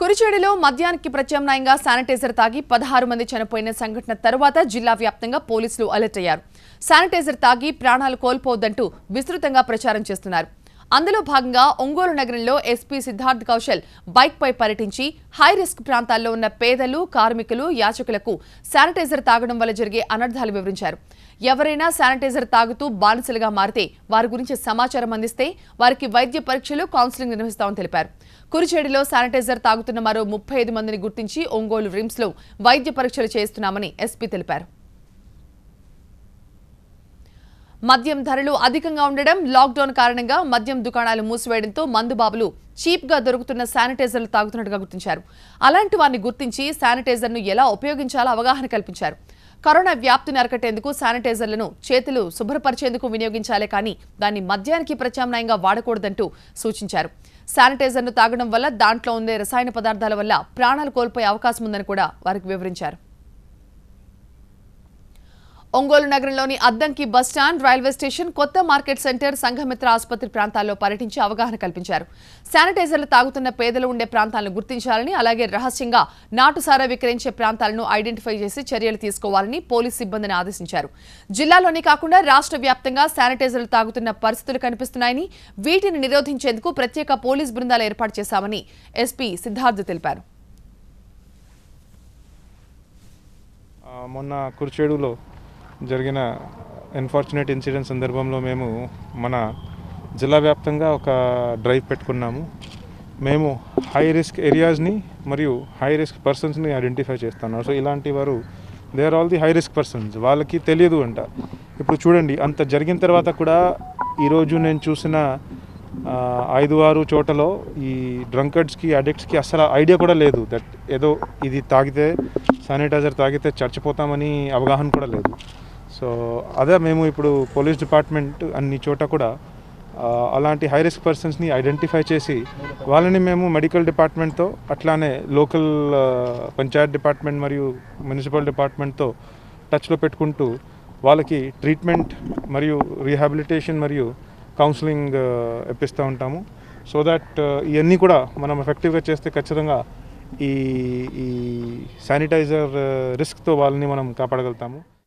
కురిచేడులో మద్యానికి ప్రత్యామ్నాయంగా శానిటైజర్ తాగి పదహారు మంది చనిపోయిన సంఘటన తర్వాత జిల్లా వ్యాప్తంగా పోలీసులు అలర్ట్ అయ్యారు శానిటైజర్ తాగి ప్రాణాలు కోల్పోవద్దంటూ విస్తృతంగా ప్రచారం చేస్తున్నారు అందులో భాగంగా ఒంగోలు నగరంలో ఎస్పీ సిద్ధార్థ్ కౌశల్ బైక్పై పర్యటించి హై రిస్క్ ప్రాంతాల్లో ఉన్న పేదలు కార్మికులు యాచకులకు శానిటైజర్ తాగడం వల్ల జరిగే అనర్థాలు వివరించారు ఎవరైనా శానిటైజర్ తాగుతూ బానిసలుగా మారితే వారి గురించి సమాచారం అందిస్తే వారికి వైద్య పరీక్షలు కౌన్సిలింగ్ నిర్వహిస్తామని తెలిపారు కురిచేడిలో శానిటైజర్ తాగుతున్న మరో ముప్పై మందిని గుర్తించి ఒంగోలు రిమ్స్లో వైద్య పరీక్షలు చేస్తున్నామని ఎస్పీ తెలిపారు మద్యం ధరలు అధికంగా ఉండడం లాక్డౌన్ కారణంగా మద్యం దుకాణాలు మూసివేయడంతో మందుబాబులు చీప్గా దొరుకుతున్న శానిటైజర్లు తాగుతున్నట్టుగా గుర్తించారు అలాంటి వారిని గుర్తించి శానిటైజర్ను ఎలా ఉపయోగించాలో అవగాహన కల్పించారు కరోనా వ్యాప్తిని అరకట్టేందుకు శానిటైజర్లను చేతులు శుభ్రపరిచేందుకు వినియోగించాలే కానీ దాన్ని మద్యానికి ప్రత్యామ్నాయంగా వాడకూడదంటూ సూచించారు శానిటైజర్ను తాగడం వల్ల దాంట్లో ఉండే రసాయన పదార్థాల వల్ల ప్రాణాలు కోల్పోయే అవకాశం ఉందని కూడా వారికి వివరించారు ఒంగోలు నగరంలోని అద్దంకి బస్టాండ్ రైల్వే స్టేషన్ కొత్త మార్కెట్ సెంటర్ సంఘమిత్ర ఆసుపత్రి ప్రాంతాల్లో పర్యటించి అవగాహన కల్పించారు శానిటైజర్లు తాగుతున్న పేదలు ఉండే ప్రాంతాలను గుర్తించాలని అలాగే రహస్యంగా నాటుసారా విక్రయించే ప్రాంతాలను ఐడెంటిఫై చేసి చర్యలు తీసుకోవాలని పోలీస్ సిబ్బందిని ఆదేశించారు జిల్లాలోనే కాకుండా రాష్ట్ర వ్యాప్తంగా శానిటైజర్లు తాగుతున్న పరిస్థితులు కనిపిస్తున్నాయని వీటిని నిరోధించేందుకు ప్రత్యేక పోలీస్ బృందాలు ఏర్పాటు చేశామని ఎస్పీ సిద్ధార్థ్ తెలిపారు మొన్న కుర్చేడులో జరిగిన అన్ఫార్చునేట్ ఇన్సిడెంట్ సందర్భంలో మేము మన జిల్లా వ్యాప్తంగా ఒక డ్రైవ్ పెట్టుకున్నాము మేము హై రిస్క్ ఏరియాస్ని మరియు హై రిస్క్ పర్సన్స్ని ఐడెంటిఫై చేస్తున్నారు సో ఇలాంటి వారు they are all the high risk persons వాళ్ళకి తెలియదు అంట ఇప్పుడు చూడండి అంత జరిగిన తర్వాత కూడా ఈరోజు నేను చూసిన ఐదు ఆరు చోటలో ఈ డ్రంకర్డ్స్కి అడిక్ట్స్కి అసలు ఐడియా కూడా లేదు దట్ ఏదో ఇది తాగితే శానిటైజర్ తాగితే చచ్చిపోతామని అవగాహన కూడా లేదు సో అదే మేము ఇప్పుడు పోలీస్ డిపార్ట్మెంట్ అన్ని చోట కూడా అలాంటి హై రిస్క్ పర్సన్స్ని ఐడెంటిఫై చేసి వాళ్ళని మేము మెడికల్ డిపార్ట్మెంట్తో అట్లానే లోకల్ పంచాయత్ డిపార్ట్మెంట్ మరియు మున్సిపల్ డిపార్ట్మెంట్తో టచ్లో పెట్టుకుంటూ వాళ్ళకి ట్రీట్మెంట్ మరియు రీహాబిలిటేషన్ మరియు కౌన్సిలింగ్ ఇప్పిస్తూ ఉంటాము సో దట్ ఇవన్నీ కూడా మనం ఎఫెక్టివ్గా చేస్తే ఖచ్చితంగా ఈ ఈ శానిటైజర్ రిస్క్తో వాళ్ళని మనం కాపాడగలుగుతాము